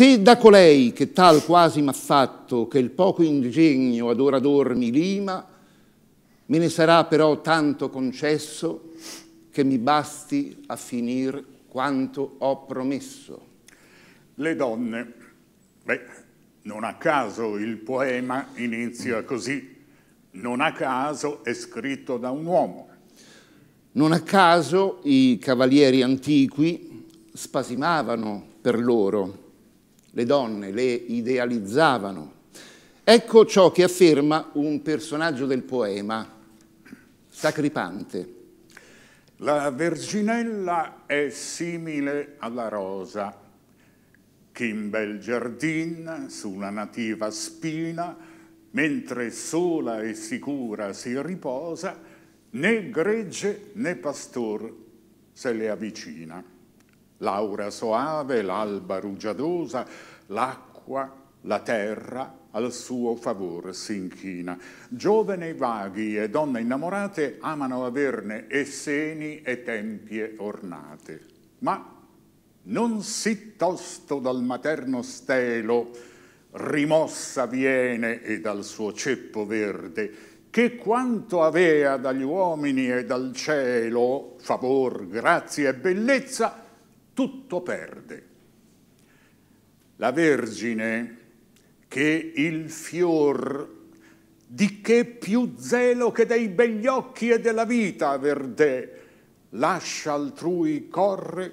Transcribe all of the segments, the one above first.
Se da colei che tal quasi m'ha fatto, che il poco ingegno ad ora mi lima, me ne sarà però tanto concesso che mi basti a finir quanto ho promesso. Le donne. Beh, non a caso il poema inizia così. Non a caso è scritto da un uomo. Non a caso i cavalieri antichi spasimavano per loro le donne, le idealizzavano. Ecco ciò che afferma un personaggio del poema, Sacripante. La Verginella è simile alla rosa, che in bel giardin, su una nativa spina, mentre sola e sicura si riposa, né gregge né pastor se le avvicina l'aura soave, l'alba rugiadosa, l'acqua, la terra al suo favore si inchina. Giovani vaghi e donne innamorate amano averne e seni e tempie ornate. Ma non si tosto dal materno stelo rimossa viene e dal suo ceppo verde, che quanto avea dagli uomini e dal cielo favor, grazia e bellezza, tutto perde. La Vergine, che il fior di che più zelo che dei begli occhi e della vita verde lascia altrui corre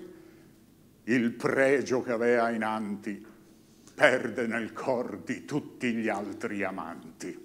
il pregio che avea innanti perde nel cor di tutti gli altri amanti.